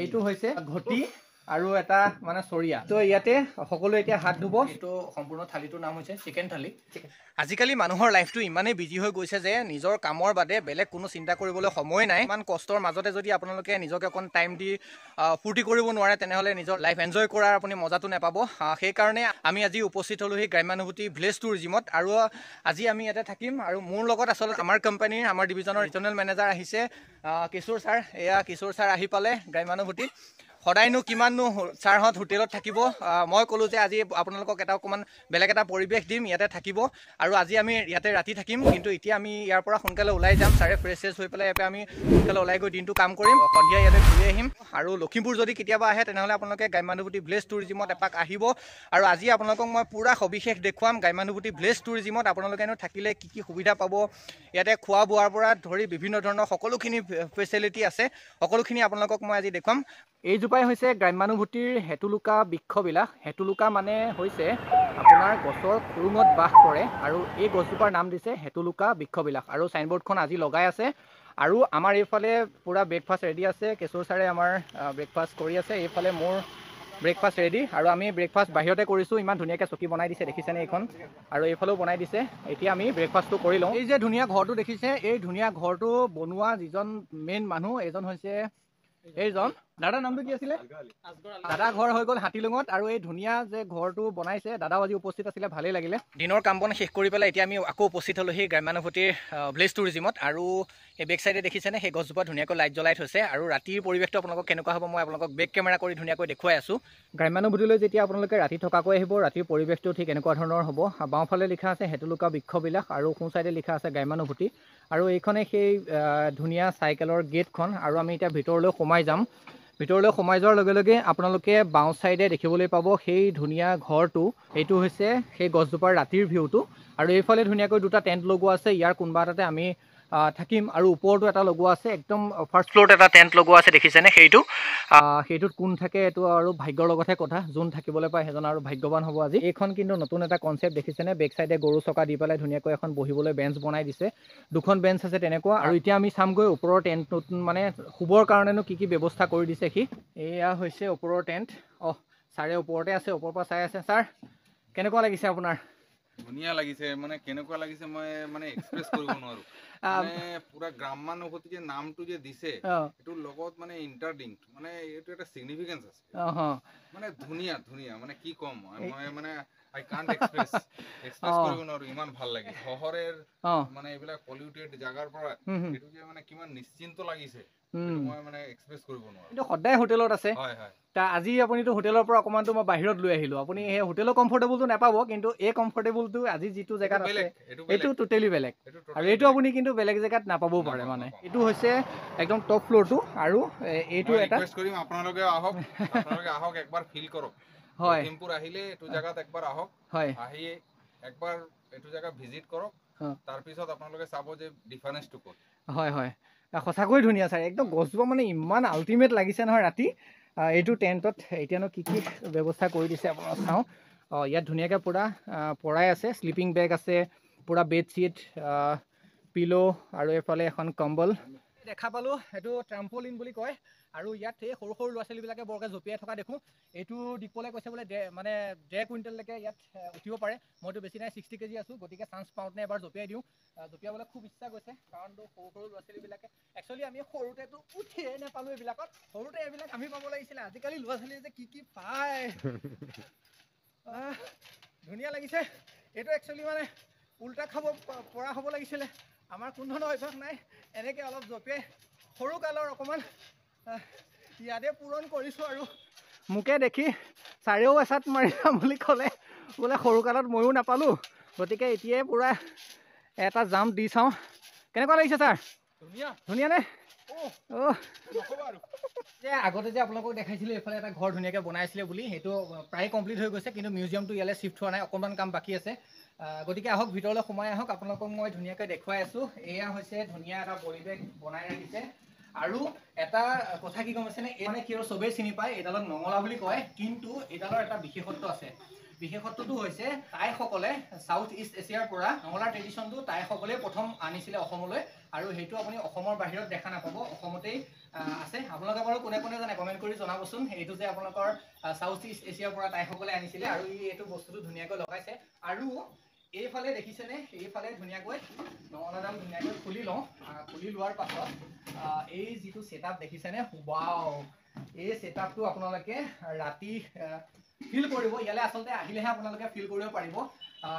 এইটো হৈছে ঘটি আৰু এটা মানে চৰিয়া তো ইয়াতে সকলো এতিয়া হাত ধুব এইটো সম্পূৰ্ণ থালিটোৰ নাম হৈছে চিকেন থালি আজিকালি মানুহৰ লাইফটো ইমানেই বিজি হৈ গৈছে যে নিজৰ কামৰ বাদে বেলেগ কোনো চিন্তা কৰিবলৈ সময় নাই ইমান কষ্টৰ মাজতে যদি আপোনালোকে নিজকে অকণ টাইম দি ফূৰ্তি কৰিব নোৱাৰে তেনেহ'লে নিজৰ লাইফ এনজয় কৰাৰ আপুনি মজাটো নেপাব সেইকাৰণে আমি আজি উপস্থিত হ'লোঁ সেই গ্ৰাম্যানুভূতি ভিলেজ টুৰিজিমত আৰু আজি আমি ইয়াতে থাকিম আৰু মোৰ লগত আচলতে আমাৰ কোম্পানীৰ আমাৰ ডিভিজনৰ ৰিজনেল মেনেজাৰ আহিছে কিশোৰ ছাৰ এয়া কিশোৰ ছাৰ আহি পালে গ্ৰাম্যানুভূতিত সদায়নো কিমাননো ছাৰহঁত হোটেলত থাকিব মই ক'লোঁ যে আজি আপোনালোকক এটা অকণমান বেলেগ এটা পৰিৱেশ দিম ইয়াতে থাকিব আৰু আজি আমি ইয়াতে ৰাতি থাকিম কিন্তু এতিয়া আমি ইয়াৰ পৰা সোনকালে ওলাই যাম ছাৰে ফ্ৰেছ ফ্ৰেছ হৈ পেলাই ইয়াতে আমি সোনকালে ওলাই গৈ দিনটো কাম কৰিম সন্ধিয়া ইয়াতে ঘূৰি আহিম আৰু লখিমপুৰ যদি কেতিয়াবা আহে তেনেহ'লে আপোনালোকে গ্ৰাম্যানুভূতি ভিলেজ টুৰিজিমত এপাক আহিব আৰু আজি আপোনালোকক মই পূৰা সবিশেষ দেখুৱাম গ্ৰাম্যানুভূতি ভিলেজ টুৰিজিমত আপোনালোকে এনেও থাকিলে কি কি সুবিধা পাব ইয়াতে খোৱা বোৱাৰ পৰা ধৰি বিভিন্ন ধৰণৰ সকলোখিনি ফেচিলিটি আছে সকলোখিনি আপোনালোকক মই আজি দেখুৱাম এইযোৰ এজোপাই হৈছে গ্ৰাম্যানুভূতিৰ হেতুলোকা বৃক্ষবিলাস হেতুলোকা মানে হৈছে আপোনাৰ গছৰ খুৰুঙত বাস কৰে আৰু এই গছজোপাৰ নাম দিছে হেতুলোকা বৃক্ষবিলাস আৰু চাইনবোৰ্ডখন আজি লগাই আছে আৰু আমাৰ এইফালে পুৰা ব্ৰেকফাষ্ট ৰেডি আছে কেঁচুৰ ছাৰে আমাৰ ব্ৰেকফাষ্ট কৰি আছে এইফালে মোৰ ব্ৰেকফাষ্ট ৰেডি আৰু আমি ব্ৰেকফাষ্ট বাহিৰতে কৰিছোঁ ইমান ধুনীয়াকৈ চকী বনাই দিছে দেখিছেনে এইখন আৰু এইফালেও বনাই দিছে এতিয়া আমি ব্ৰেকফাষ্টটো কৰি লওঁ এই যে ধুনীয়া ঘৰটো দেখিছে এই ধুনীয়া ঘৰটো বনোৱা যিজন মেইন মানুহ এইজন হৈছে এইজন দাদাৰ নামটো কি আছিলে দাদা ঘৰ হৈ গ'ল হাতীলুঙত আৰু এই ধুনীয়া যে ঘৰটো বনাইছে দাদাও আজি উপস্থিত আছিলে ভালেই লাগিলে দিনৰ কাম বন শেষ কৰি পেলাই এতিয়া আমি আকৌ উপস্থিত হ'লোঁ সেই গ্ৰাম্যানুভূতিৰ ভিলেজ টুৰিজিমত আৰু এই বেক চাইডে দেখিছেনে সেই গছজোপা ধুনীয়াকৈ লাইট জ্বলাই থৈছে আৰু ৰাতিৰ পৰিৱেশটো আপোনালোকক কেনেকুৱা হ'ব মই আপোনালোকক বেক কেমেৰা কৰি ধুনীয়াকৈ দেখুৱাই আছোঁ গ্ৰাম্যানুভূতিলৈ যেতিয়া আপোনালোকে ৰাতি থকাকৈ আহিব ৰাতিৰ পৰিৱেশটো ঠিক এনেকুৱা ধৰণৰ হ'ব বাওঁফালে লিখা আছে হেতুলোকা বৃক্ষবিলাস আৰু সোঁ চাইডে লিখা আছে গ্ৰাম্যানুভূতি আৰু এইখনে সেই ধুনীয়া চাইকেলৰ গেটখন আৰু আমি এতিয়া ভিতৰলৈ সোমাই যাম ভিতৰলৈ সোমাই যোৱাৰ লগে লগে আপোনালোকে বাওঁ চাইডে দেখিবলৈ পাব সেই ধুনীয়া ঘৰটো এইটো হৈছে সেই গছজোপাৰ ৰাতিৰ ভিউটো আৰু এইফালে ধুনীয়াকৈ দুটা টেণ্ট লগোৱা আছে ইয়াৰ কোনোবা এটাতে আমি থাকিম আৰু ওপৰতো এটা লগোৱা আছে একদম ফাৰ্ষ্ট ফ্ল'ৰত এটা টেণ্ট লগোৱা আছে দেখিছেনে সেইটো সেইটোত কোন থাকে এটো আৰু ভাগ্যৰ লগতহে কথা যোন থাকিবলৈ পায় সেইজন আৰু ভাগ্যৱান হ'ব আজি এইখন কিন্তু নতুন এটা কনচেপ্ট দেখিছেনে বেক চাইডে গৰু চকা দি পেলাই ধুনীয়াকৈ এখন বহিবলৈ বেঞ্চ বনাই দিছে দুখন বেঞ্চ আছে তেনেকুৱা আৰু এতিয়া আমি চামগৈ ওপৰৰ টেণ্টটোত মানে শুবৰ কাৰণেনো কি কি ব্যৱস্থা কৰি দিছে সি এয়া হৈছে ওপৰৰ টেণ্ট অহ ছাৰে ওপৰতে আছে ওপৰৰ পৰা চাই আছে ছাৰ কেনেকুৱা লাগিছে আপোনাৰ ধুনীয়া লাগিছে মানে কেনেকুৱা লাগিছে মই মানে এক্সপ্ৰেছ কৰিব নোৱাৰোঁ মানে পুরা গ্রামমান হতে যে নামটো যে দিছে এটো লগত মানে ইন্টারডিং মানে এটো একটা সিগনিফিকেন্স আছে মানে ধুনিয়া ধুনিয়া মানে কি কম মই মানে আই কান্ট এক্সপ্রেস এক্সপ্রেস করব না ইমান ভাল লাগে শহরের মানে এবিলা পলিউটেড জায়গার পৰা এটো যে মানে কিমান নিশ্চিন্ত লাগিছে সদায় হোটেলত আছে আজি আপুনিতো হোটেলৰ পৰা অকণমানটো মই বাহিৰত লৈ আহিলোঁ আপুনি সেই হোটেলৰ কমফৰ্টেবলটো নাপাব কিন্তু এই কমফৰ্টেবলটো আজি যিটো জেগাত আছে এইটো টোটেলি বেলেগ আৰু এইটো আপুনি কিন্তু কিন্তু বেলেগ জেগাত নাপাবও পাৰে মানে এইটো হৈছে একদম টপ ফ্ল'ৰটো আৰু এইটো এটা কৰিম আপোনালোকে আহক আহক একবাৰ ফিল কৰক হয় লখিমপুৰ আহিলে এইটো জেগাত একবাৰ আহক হয় আহি একবাৰ এইটো জেগা ভিজিট কৰক তাৰপিছত আপোনালোকে চাব যে ডিফাৰেঞ্চটো ক'ত হয় হয় সঁচাকৈ ধুনীয়া ছাৰ একদম গছজোপা মানে ইমান আল্টিমেট লাগিছে নহয় ৰাতি এইটো টেণ্টত এতিয়ানো কি কি ব্যৱস্থা কৰি দিছে আপোনাৰ চাওঁ ইয়াত ধুনীয়াকৈ পূৰা পৰাই আছে শ্লিপিং বেগ আছে পূৰা বেডশ্বীট পিলো আৰু এফালে এখন কম্বল দেখা পালোঁ এইটো ট্ৰাম্পলিন বুলি কয় আৰু ইয়াত সেই সৰু সৰু ল'ৰা ছোৱালীবিলাকে বৰকৈ জঁপিয়াই থকা দেখোঁ এইটো দীপলৈ কৈছে বোলে মানে ডেৰ কুইণ্টেললৈকে ইয়াত উঠিব পাৰে মইতো বেছি নাই ছিক্সটি কেজি আছো গতিকে চান্স পাওঁতে এবাৰ জঁপিয়াই দিওঁ জঁপিয়াবলৈ খুব ইচ্ছা গৈছে কাৰণটো সৰু সৰু ল'ৰা ছোৱালীবিলাকে একচুৱেলি আমি সৰুতেতো উঠিয়ে নাপালোঁ এইবিলাকত সৰুতে এইবিলাক আমি পাব লাগিছিলে আজিকালি ল'ৰা ছোৱালীয়ে যে কি কি পায় ধুনীয়া লাগিছে এইটো একচুৱেলি মানে উল্টা খাব পৰা হ'ব লাগিছিলে আমাৰ কোনো ধৰণৰ অভ্যাস নাই এনেকৈ অলপ জঁপিয়াই সৰুকালৰ অকণমান ইয়াতে পূৰণ কৰিছোঁ আৰু মোকে দেখি ছাৰেও এচাত মাৰিলাম বুলি ক'লে বোলে সৰুকালত ময়ো নাপালোঁ গতিকে এতিয়াই পূৰা এটা জাম দি চাওঁ কেনেকুৱা লাগিছে ছাৰ ধুনীয়া নে যে আগতে যে আপোনালোকক দেখাইছিলোঁ এইফালে এটা ঘৰ ধুনীয়াকৈ বনাইছিলে বুলি সেইটো প্ৰায় কমপ্লিট হৈ গৈছে কিন্তু মিউজিয়ামটো ইয়ালৈ শ্বিফ্ট হোৱা নাই অকণমান কাম বাকী আছে গতিকে আহক ভিতৰলৈ সোমাই আহক আপোনালোকক মই ধুনীয়াকৈ দেখুৱাই আছোঁ এয়া হৈছে ধুনীয়া এটা পৰিৱেশ বনাই ৰাখিছে আৰু এটা কথা কি গম পাইছেনে মানে কি আৰু চবেই চিনি পায় এইডালক নঙলা বুলি কয় কিন্তু এইডালৰ এটা বিশেষত্ব আছে বিশেষত্বটো হৈছে টাইসকলে চাউথ ইষ্ট এছিয়াৰ পৰা নঙলাৰ ট্ৰেডিশ্যনটো টাইসকলে প্ৰথম আনিছিলে অসমলৈ আৰু সেইটো আপুনি অসমৰ বাহিৰত দেখা নাপাব অসমতেই আছে আপোনালোকে বাৰু কোনে কোনে জানে কমেণ্ট কৰি জনাবচোন এইটো যে আপোনালোকৰ চাউথ ইষ্ট এছিয়াৰ পৰা তাইসকলে আনিছিলে আৰু ই এইটো বস্তুটো ধুনীয়াকৈ লগাইছে আৰু এইফালে দেখিছেনে এইফালে ধুনীয়াকৈ নঙলাডাল ধুনীয়াকৈ খুলি লওঁ খুলি লোৱাৰ পাছত এই যিটো চেটআপ দেখিছেনে শুবাও এই চেটআপটো আপোনালোকে ৰাতি ফিল কৰিব ইয়ালৈ আচলতে আহিলেহে আপোনালোকে ফিল কৰিব পাৰিব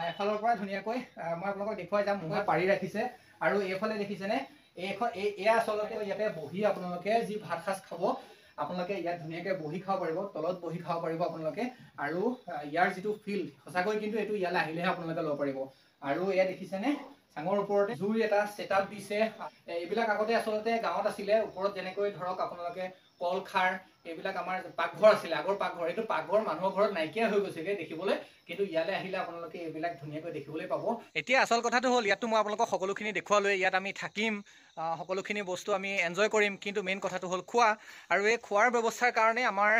এফালৰ পৰা ধুনীয়াকৈ মই আপোনালোকক দেখুৱাই যাম মুখে পাৰি ৰাখিছে আৰু এইফালে দেখিছেনে এইখন এই এয়া আচলতে ইয়াতে বহি আপোনালোকে যি ভাত সাজ খাব আপোনালোকে ইয়াত ধুনীয়াকৈ বহি খাব পাৰিব তলত বহি খাব পাৰিব আপোনালোকে আৰু ইয়াৰ যিটো ফিল্ড সঁচাকৈ কিন্তু এইটো ইয়ালৈ আহিলেহে আপোনালোকে ল'ব পাৰিব আৰু এয়া দেখিছেনে চাঙৰ ওপৰতে জুই এটা চেটআপ দিছে এইবিলাক আগতে আচলতে গাঁৱত আছিলে ওপৰত যেনেকৈ ধৰক আপোনালোকে কলখাৰ এইবিলাক আমাৰ পাকঘৰ আছিলে আগৰ পাকঘৰ এইটো পাকঘৰ মানুহৰ ঘৰত নাইকিয়া হৈ গৈছেগৈ দেখিবলৈ কিন্তু ইয়ালৈ আহিলে আপোনালোকে এইবিলাক ধুনীয়াকৈ দেখিবলৈ পাব এতিয়া আচল কথাটো হ'ল ইয়াততো মই আপোনালোকক সকলোখিনি দেখুৱালোৱে ইয়াত আমি থাকিম সকলোখিনি বস্তু আমি এনজয় কৰিম কিন্তু মেইন কথাটো হ'ল খোৱা আৰু এই খোৱাৰ ব্যৱস্থাৰ কাৰণে আমাৰ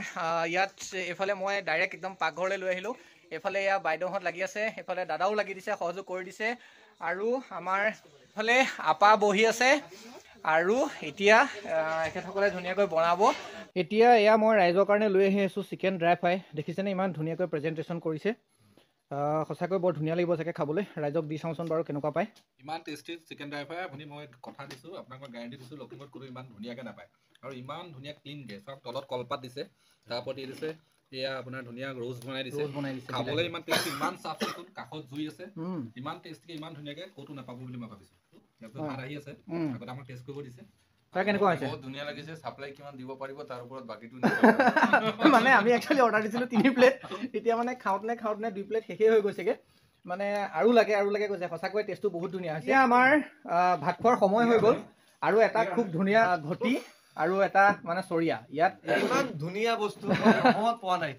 ইয়াত এইফালে মই ডাইৰেক্ট একদম পাকঘৰলৈ লৈ আহিলোঁ এইফালে এয়া বাইদেউহঁত লাগি আছে এইফালে দাদাও লাগি দিছে সহযোগ কৰি দিছে আৰু আমাৰ এইফালে আপা বহি আছে আৰু এতিয়া এখেতসকলে ধুনীয়াকৈ বনাব এতিয়া এয়া মই ৰাইজৰ কাৰণে লৈ আহি আছোঁ চিকেন ড্ৰাই ফ্ৰাই দেখিছেনে ইমান ধুনীয়াকৈ প্ৰেজেণ্টেশ্যন কৰিছে সঁচাকৈ বৰ ধুনীয়া লাগিব চাগে খাবলৈ ৰাইজক দি চাওঁচোন বাৰু কেনেকুৱা পায় ইমান টেষ্টি চিকেন ড্ৰাই ফ্ৰাই আপুনি মই কথা দিছোঁ আপোনাক মই গেৰাণ্টি দিছোঁ লখিমপুৰত কোনো ইমান ধুনীয়াকৈ নাপায় আৰু ইমান ধুনীয়া ক্লিনকৈ চব তলত কলপাত দিছে তাৰপৰা দি দিছে এয়া আপোনাৰ ধুনীয়া ৰ'জ বনাই দিছে খাবলৈ ইমান টেষ্টি ইমান চাফ চিকুণ কাষত জুই আছে ইমান টেষ্টিকৈ ইমান ধুনীয়াকৈ ক'তো নাপাব বুলি মই ভাবিছোঁ মানে আমি একচুৱেলি অৰ্ডাৰ দিছিলোঁ তিনি প্লেট এতিয়া মানে খাওঁতে খাওঁতে দুই প্লেট শেষেই হৈ গৈছেগে মানে আৰু লাগে আৰু লাগে কৈছে সঁচাকৈ টেষ্টটো বহুত ধুনীয়া হৈছে আমাৰ ভাত খোৱাৰ সময় হৈ গ'ল আৰু এটা খুব ধুনীয়া ঘটি আৰু এটা মানে চৰিয়া ইয়াত ইমান ধুনীয়া বস্তু পোৱা নাই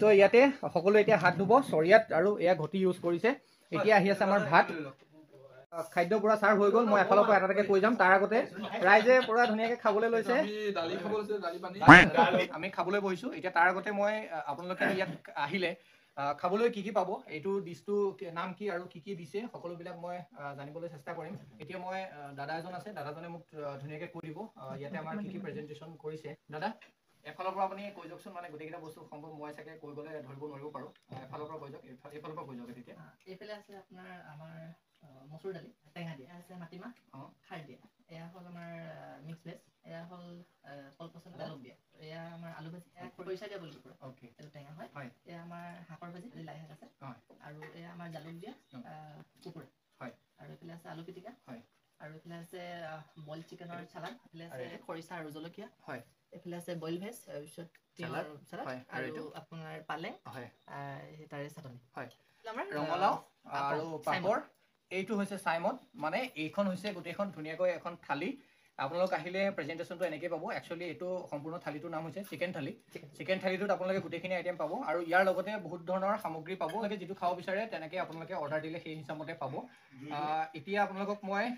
ত' ইয়াতে সকলোৱে এতিয়া হাত ধুব চৰিয়াত আৰু এয়া ঘটি ইউজ কৰিছে এতিয়া আহি আছে আমাৰ ভাত খাদ্য পুৰা চাৰ্ভ হৈ গ'ল মই এফালৰ পৰা এটাকে কৈ যাম তাৰ আগতে ৰাইজে পুৰা ধুনীয়াকে খাবলৈ লৈছে আমি খাবলৈ বহিছো এতিয়া তাৰ আগতে মই আপোনালোকে ইয়াত আহিলে খাবলৈ কি কি পাব এইটো ডিছটো নাম কি আৰু কি কি দিছে সকলোবিলাক মই জানিবলৈ চেষ্টা কৰিম এতিয়া মই দাদা এজন আছে দাদাজনে মোক ধুনীয়াকে কৈ দিব ইয়াতে আমাৰ কি কি প্ৰেজেণ্টেশ্যন কৰিছে দাদা এফালৰ পৰা আপুনি কৈ যাওকচোন মানে গোটেইকেইটা বস্তু সম্ভৱ মই চাগে কৈ গ'লে ধৰিব নোৱাৰিব পাৰোঁ এফালৰ পৰা কৈ যাওক এফালৰ পৰা কৈ যাওক তেতিয়া আছে আপোনাৰ আমাৰ মচুৰ দালি টেঙা দিয়া আছে মাটিমাহ অঁ খাৰ দিয়া এয়া হ'ল আমাৰ মিক্স ভেজ এয়া হ'ল কল পচলা আলু দিয়া এয়া আমাৰ আলু ভাজি পইচা দিয়া বুলি ওকে এইটো টেঙা হয় এয়া আমাৰ শাকৰ ভাজি লাই শাক আছে আৰু এয়া আমাৰ জালুক দিয়া কুকুৰা আৰু এইফালে আছে আলু পিটিকা আৰু এইফালে আছে বইল চিকেনৰ চালাড এইফালে আছে খৰিচা আৰু জলকীয়া এইফালে আছে বইল ভেজ তাৰপিছত আৰু আপোনাৰ পালেং তাৰে চাটনি ৰঙালাও আৰু পাপৰ এইটো হৈছে চাইমদ মানে এইখন হৈছে গোটেইখন ধুনীয়াকৈ এখন থালি আপোনালোক আহিলে প্ৰেজেণ্টেশ্যনটো এনেকৈ পাব একচুৱেলি এইটো সম্পূৰ্ণ থালিটোৰ নাম হৈছে চিকেন থালি চিকেন থালিটোত আপোনালোকে গোটেইখিনি আইটেম পাব আৰু ইয়াৰ লগতে বহুত ধৰণৰ সামগ্ৰী পাব লাগে যিটো খাব বিচাৰে তেনেকৈ আপোনালোকে অৰ্ডাৰ দিলে সেই হিচাপতে পাব এতিয়া আপোনালোকক মই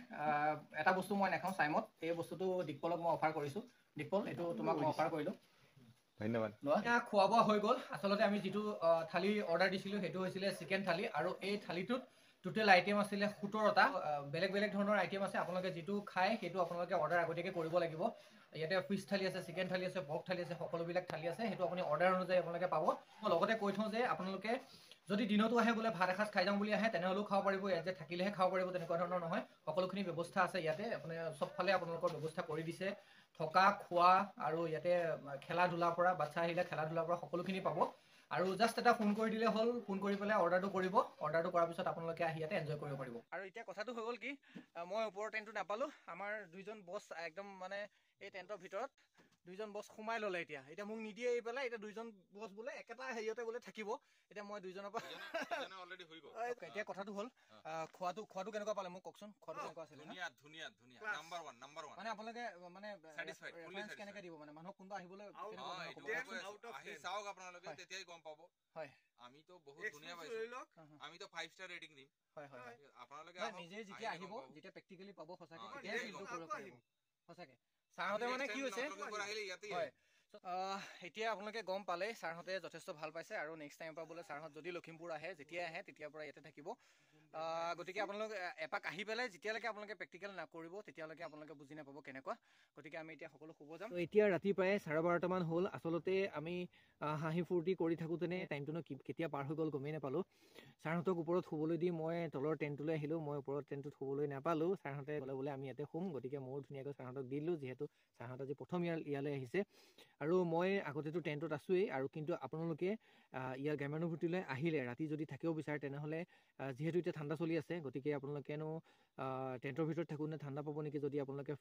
এটা বস্তু মই নাখাওঁ চাইমত এই বস্তুটো দীপলক মই অফাৰ কৰিছোঁ দীপল এইটো তোমাক মই অফাৰ কৰিলোঁ ধন্যবাদ খোৱা বোৱা হৈ গ'ল আচলতে আমি যিটো থালি অৰ্ডাৰ দিছিলোঁ সেইটো হৈছিলে চিকেন থালি আৰু এই থালিটোত টোটেল আইটেম আছিলে সোতৰটা বেলেগ বেলেগ ধৰণৰ আইটেম আছে আপোনালোকে যিটো খাই সেইটো আপোনালোকে অৰ্ডাৰ আগতীয়াকৈ কৰিব লাগিব ইয়াতে ফিচ থালি আছে চিকেন থালি আছে পৰ্ক থালি আছে সকলোবিলাক থালি আছে সেইটো আপুনি অৰ্ডাৰ অনুযায়ী আপোনালোকে পাব মই লগতে কৈ থওঁ যে আপোনালোকে যদি দিনতো আহে বোলে ভাত এসাঁজ খাই যাওঁ বুলি আহে তেনেহ'লেও খাব পাৰিব ইয়াত থাকিলেহে খাব পাৰিব তেনেকুৱা ধৰণৰ নহয় সকলোখিনি ব্যৱস্থা আছে ইয়াতে আপুনি চবফালে আপোনালোকৰ ব্যৱস্থা কৰি দিছে থকা খোৱা আৰু ইয়াতে খেলা ধূলাৰ পৰা বাচ্চা আহিলে খেলা ধূলাৰ পৰা সকলোখিনি পাব আৰু জাষ্ট এটা ফোন কৰি দিলে হ'ল ফোন কৰি পেলাই অৰ্ডাৰটো কৰিব অৰ্ডাৰটো কৰাৰ পিছত আপোনালোকে আহি ইয়াতে এনজয় কৰিব পাৰিব আৰু এতিয়া কথাটো হৈ গ'ল কি মই ওপৰৰ টেণ্টটো নাপালোঁ আমাৰ দুইজন বছ একদম মানে এই টেণ্টৰ ভিতৰত দুইজন বছ সোমাই ল'লে এতিয়া এতিয়া মোক নিদিয়ে এই পেলাই এতিয়া দুইজন বছ বোলে একেটা হেৰিয়তে বোলে থাকিব এতিয়া মই দুইজনৰ পৰা এতিয়া কথাটো হ'ল খোৱাটো খোৱাটো কেনেকুৱা পালে মোক কওকচোন খোৱাটো কেনেকুৱা আছিলে মানে আপোনালোকে মানে কেনেকে দিব মানে মানুহক কোনোবা আহিবলৈ চাওক আপোনালোকে ফাইভ ষ্টাৰ ৰেটিং দিম হয় হয় আপোনালোকে নিজে যেতিয়া আহিব যেতিয়া প্ৰেক্টিকেলি পাব সঁচাকে সঁচাকে চাৰহঁতে মানে কি হৈছে এতিয়া আপোনালোকে গম পালে চাৰহঁতে যথেষ্ট ভাল পাইছে আৰু নেক্সট টাইমৰ পৰা বোলে চাৰহঁত যদি লখিমপুৰ আহে যেতিয়া আহে তেতিয়াৰ পৰা ইয়াতে থাকিব গতিকে আপোনালোক এপাক আহি পেলাই যেতিয়ালৈকে আপোনালোকে প্ৰেক্টিকেল নকৰিব তেতিয়ালৈকে আপোনালোকে বুজি নাপাব কেনেকুৱা গতিকে আমি এতিয়া সকলো শুব যাম এতিয়া ৰাতি প্ৰায় চাৰে বাৰটামান হ'ল আচলতে আমি হাঁহি ফূৰ্তি কৰি থাকোঁতেনে টাইমটোনো কেতিয়া পাৰ হৈ গ'ল গমেই নাপালোঁ ছাৰহঁতক ওপৰত শুবলৈ দি মই তলৰ টেণ্টটোলৈ আহিলো মই ওপৰত টেণ্টটোত শুবলৈ নাপালোঁ ছাৰহঁতে ক'লে বোলে আমি ইয়াতে শুম গতিকে ময়ো ধুনীয়াকৈ ছাৰহঁতক দিলো যিহেতু ছাৰহঁত আজি প্ৰথম ইয়াৰ ইয়ালৈ আহিছে আৰু মই আগতেতো টেণ্টত আছোঁৱেই আৰু কিন্তু আপোনালোকে ইয়াৰ গ্ৰাম্যানুভূতিলৈ আহিলে ৰাতি যদি থাকিব বিচাৰে তেনেহ'লে যিহেতু এতিয়া ঠাণ্ডা চলি আছে গতিকে আপোনালোকেনো টেণ্টৰ ভিতৰত থাকোঁতে ঠাণ্ডা পাব নেকি যদি আপোনালোকে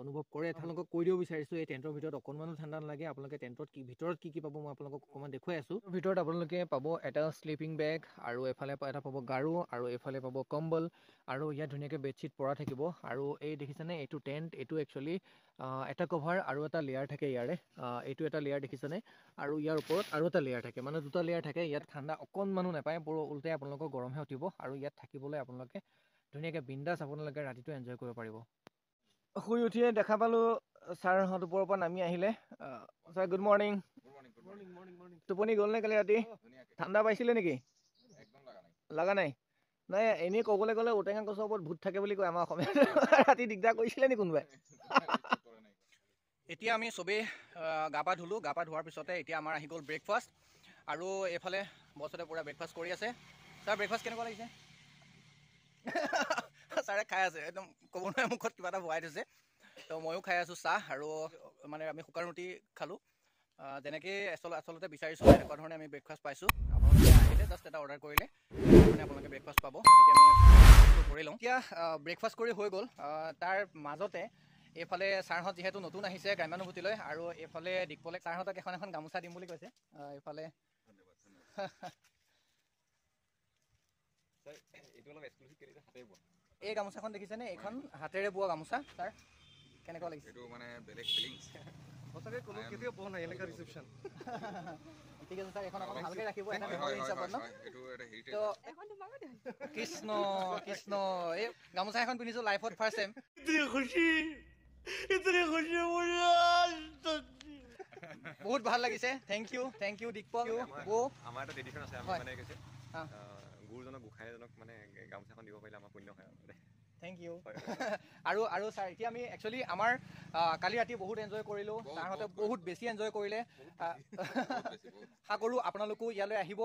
অনুভৱ কৰে আপোনালোকক কৈ দিব বিচাৰিছোঁ এই টেণ্টৰ ভিতৰত অকণমানো ঠাণ্ডা নালাগে আপোনালোকে টেণ্টত কি ভিতৰত কি কি পাব মই আপোনালোকক অকণমান দেখুৱাই আছোঁ ভিতৰত আপোনালোকে পাব এটা শ্লিপিং বেগ আৰু এফালে এটা পাব গাৰু আৰু এফালে পাব কম্বল আৰু ইয়াত ধুনীয়াকৈ বেডশ্বীট পৰা থাকিব আৰু এই দেখিছেনে এইটো টেণ্ট এইটো একচুৱেলি এটা কভাৰ আৰু এটা লেয়াৰ থাকে ইয়াৰে এইটো এটা লেয়াৰ দেখিছেনে আৰু ইয়াৰ ওপৰত আৰু এটা লেয়াৰ থাকে মানে দুটা লেয়াৰ থাকে ইয়াত ঠাণ্ডা অকণমানো নাপায় পুৰো উল্টাই আপোনালোকৰ গৰমহে উঠিব আৰু ইয়াত থাকিবলৈ আপোনালোকে ধুনীয়াকৈ বিন্দাচ আপোনালোকে ৰাতিটো এনজয় কৰিব পাৰিব শুই উঠিয়ে দেখা পালোঁ ছাৰহঁত ওপৰৰ পৰা নামি আহিলে ছাৰ গুড মৰ্ণিং টোপনি গ'ল নে কালি ৰাতি ঠাণ্ডা পাইছিলে নেকি লগা নাই নাই এনেই ক'বলৈ গ'লে ঔটেঙা গছৰ ওপৰত ভূত থাকে বুলি কয় আমাৰ অসমীয়া ৰাতি দিগদাৰ কৰিছিলে নেকি কোনোবাই এতিয়া আমি চবেই গা পা ধুলোঁ গা পা ধোৱাৰ পিছতে এতিয়া আমাৰ আহি গ'ল ব্ৰেকফাষ্ট আৰু এইফালে বছৰে পুৰা ব্ৰেকফাষ্ট কৰি আছে ছাৰ ব্ৰেকফাষ্ট কেনেকুৱা লাগিছে ছাৰে খাই আছে একদম ক'ব নোৱাৰে মুখত কিবা এটা ভৰাই থৈছে ত' ময়ো খাই আছোঁ চাহ আৰু মানে আমি শুকান ৰুটি খালোঁ যেনেকৈ আচল আচলতে বিচাৰিছোঁ তেনেকুৱা ধৰণে আমি ব্ৰেকফাষ্ট পাইছোঁ আপোনালোকে আহিলে জাষ্ট এটা অৰ্ডাৰ কৰিলে মানে আপোনালোকে ব্ৰেকফাষ্ট পাব এতিয়া কৰি লওঁ এতিয়া ব্ৰেকফাষ্ট কৰি হৈ গ'ল তাৰ মাজতে এইফালে ছাৰহঁত যিহেতু নতুন আহিছে গ্ৰাম্যানুভূতিলৈ আৰু এইফালে দীপলে ছাৰহঁতক এখন এখন গামোচা দিম বুলি কৈছে এইফালে এই গামোচাখন দেখিছেনে এইখন হাতেৰে বোৱা গামোচা ছাৰ কেনেকুৱা লাগিছে কৃষ্ণ কৃষ্ণ এই গামোচা এখন পিন্ধিছো লাইফত ফাৰ্ষ্ট টাইম খুচি খুচি বহুত ভাল লাগিছে থেংক ইউ থেংক ইউ দিগপ আমাৰ এটা ট্ৰেডিশ্যন আছে আমি মানে কৈছে গুৰুজনক গোসাঁইজনক মানে গামোচাখন দিব পাৰিলে আমাৰ পুণ্য হয় আৰু দেই থেংক ইউ আৰু আৰু ছাৰ এতিয়া আমি একচুৱেলি আমাৰ কালি ৰাতি বহুত এনজয় কৰিলোঁ ছাৰহঁতে বহুত বেছি এনজয় কৰিলে আশা কৰোঁ আপোনালোকো ইয়ালৈ আহিব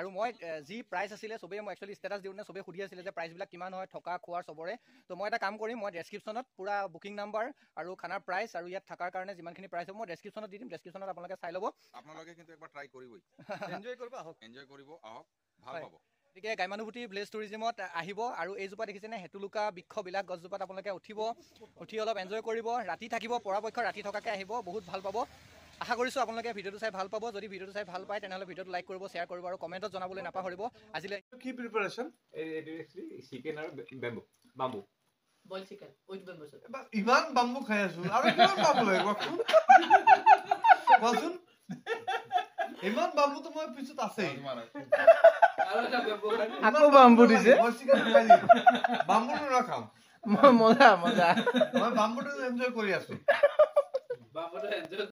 আৰু মই যি প্ৰাইচ আছিলে চবেই মই একচুৱেলি ষ্টেটাছ দিওঁতে চবেই সুধি আছিলে যে প্ৰাইচবিলাক কিমান হয় থকা খোৱাৰ চবৰে ত' মই এটা কাম কৰিম মই ডেছক্ৰিপশ্যনত পূৰা বুকিং নাম্বাৰ আৰু খানাৰ প্ৰাইচ আৰু ইয়াত থকাৰ কাৰণে যিমানখিনি প্ৰাইচ হ'ব মই ডেছক্ৰিপশ্যনত দি দিম ডেছক্ৰিপশ্যনত আপোনালোকে চাই ল'ব আপোনালোকে কিন্তু একবাৰ ট্ৰাই কৰিবই এনজয় কৰিব আহক এনজয় কৰিব আহক ভাল হ'ব গতিকে গ্ৰাম্যানুভূতি ভিলেজ টুৰিজিমত আহিব আৰু এইজোপা দেখিছেনে হেতুলোকা বিলাক গছজোপাত আপোনালোকে উঠিব উঠি অলপ এনজয় কৰিব ৰাতি থাকিব পৰাপক্ষত ৰাতি থকাকৈ আহিব বহুত ভাল পাব আশা কৰিছোঁ আপোনালোকে ভিডিঅ'টো চাই ভাল পাব যদি ভিডিঅ'টো চাই ভাল পায় তেনেহ'লে ভিডিঅ'টো লাইক কৰিব শ্বেয়াৰ কৰিব আৰু কমেণ্টত জনাবলৈ নাপাহৰিব আজিলে ইমান বাম্বু তো মই পিছত আছে আকৌ বাম্বু দিছে বাম্বু নাখাওঁ মই মজা মজা মই বাম্বুটো এনজয় কৰি আছো বাম্বুটো এনজয়